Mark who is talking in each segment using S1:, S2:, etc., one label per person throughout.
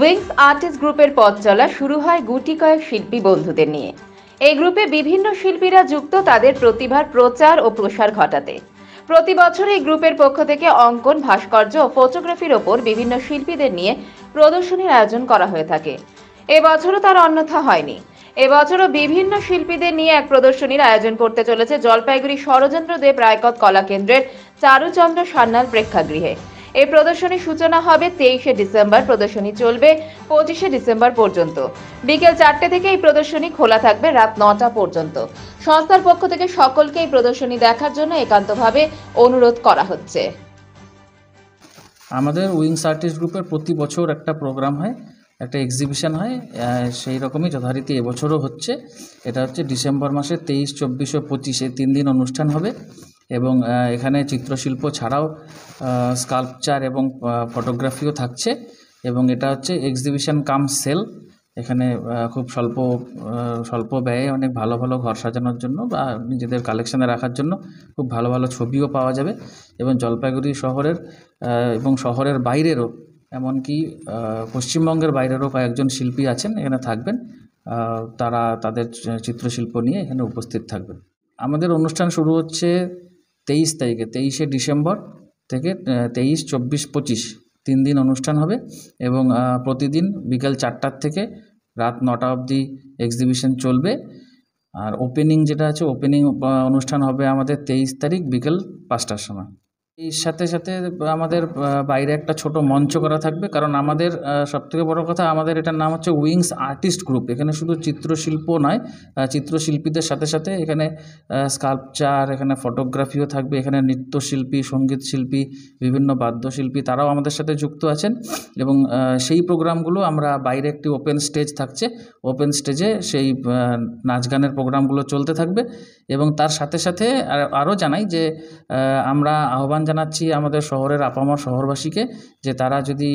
S1: wings artist গ্রুপের পথ চলা শুরু হয় গুটি কয়েক শিল্পী বন্ধুদের নিয়ে এই গ্রুপে বিভিন্ন শিল্পীরা যুক্ত তাদের প্রতিভার প্রচার ও প্রসার ঘটাতে প্রতি বছর এই গ্রুপের পক্ষ থেকে অঙ্কন ভাস্কর্য ও ফটোগ্রাফির ওপর বিভিন্ন শিল্পীদের নিয়ে প্রদর্শনীর আয়োজন করা হয়ে থাকে এবছরও তার অন্যথা হয়নি এবছরও বিভিন্ন শিল্পীদের নিয়ে এক প্রদর্শনীর আয়োজন করতে চলেছে জলপাইগুড়ি ষড়যন্ত্র দেব রায়কত কলা কেন্দ্রের চারুচন্দ্র সান্যাল প্রেক্ষাগৃহে এই প্রদর্শনীর সূচনা হবে তেইশে ডিসেম্বর প্রদর্শনী চলবে পঁচিশে ডিসেম্বর পর্যন্ত বিকেল চারটে থেকে এই প্রদর্শনী খোলা থাকবে রাত নটা পর্যন্ত সংস্থার পক্ষ থেকে সকলকে এই প্রদর্শনী দেখার জন্য একান্তভাবে অনুরোধ করা হচ্ছে
S2: আমাদের উইংস আর্টিস্ট গ্রুপের প্রতি বছর একটা প্রোগ্রাম হয় একটা এক্সিবিশন হয় সেই রকমই যথারীতি এবছরও হচ্ছে এটা হচ্ছে ডিসেম্বর মাসে তেইশ চব্বিশ ও পঁচিশে তিন দিন অনুষ্ঠান হবে এবং এখানে চিত্রশিল্প ছাড়াও স্কাল্পচার এবং ফটোগ্রাফিও থাকছে এবং এটা হচ্ছে এক্সিবিশন কাম সেল এখানে খুব স্বল্প স্বল্প ব্যয়ে অনেক ভালো ভালো ঘর সাজানোর জন্য বা নিজেদের কালেকশানে রাখার জন্য খুব ভালো ভালো ছবিও পাওয়া যাবে এবং জলপাইগুড়ি শহরের এবং শহরের বাইরেরও এমনকি পশ্চিমবঙ্গের বাইরেরও কয়েকজন শিল্পী আছেন এখানে থাকবেন তারা তাদের চিত্রশিল্প নিয়ে এখানে উপস্থিত থাকবেন আমাদের অনুষ্ঠান শুরু হচ্ছে তেইশ তারিখে তেইশে ডিসেম্বর থেকে তেইশ চব্বিশ পঁচিশ তিন দিন অনুষ্ঠান হবে এবং প্রতিদিন বিকেল চারটার থেকে রাত নটা অবধি এক্সিবিশন চলবে আর ওপেনিং যেটা আছে ওপেনিং অনুষ্ঠান হবে আমাদের তেইশ তারিখ বিকেল পাঁচটার সময় এর সাথে সাথে আমাদের বাইরে একটা ছোট মঞ্চ করা থাকবে কারণ আমাদের সবথেকে বড় কথা আমাদের এটার নাম হচ্ছে উইংস আর্টিস্ট গ্রুপ এখানে শুধু চিত্রশিল্প নয় চিত্রশিল্পীদের সাথে সাথে এখানে স্কাল্পচার এখানে ফটোগ্রাফিও থাকবে এখানে নৃত্যশিল্পী সঙ্গীত শিল্পী বিভিন্ন বাদ্যশিল্পী তারাও আমাদের সাথে যুক্ত আছেন এবং সেই প্রোগ্রামগুলো আমরা বাইরে একটি ওপেন স্টেজ থাকছে ওপেন স্টেজে সেই নাচ গানের প্রোগ্রামগুলো চলতে থাকবে এবং তার সাথে সাথে আরও জানাই যে আমরা আহ্বান জানাচ্ছি আমাদের শহরের আপামর শহরবাসীকে যে তারা যদি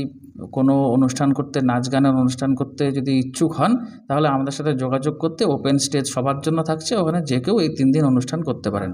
S2: কোনো অনুষ্ঠান করতে নাচ গানের অনুষ্ঠান করতে যদি ইচ্ছুক হন তাহলে আমাদের সাথে যোগাযোগ করতে ওপেন স্টেজ সবার জন্য থাকছে ওখানে যে কেউ এই তিন দিন অনুষ্ঠান করতে পারেন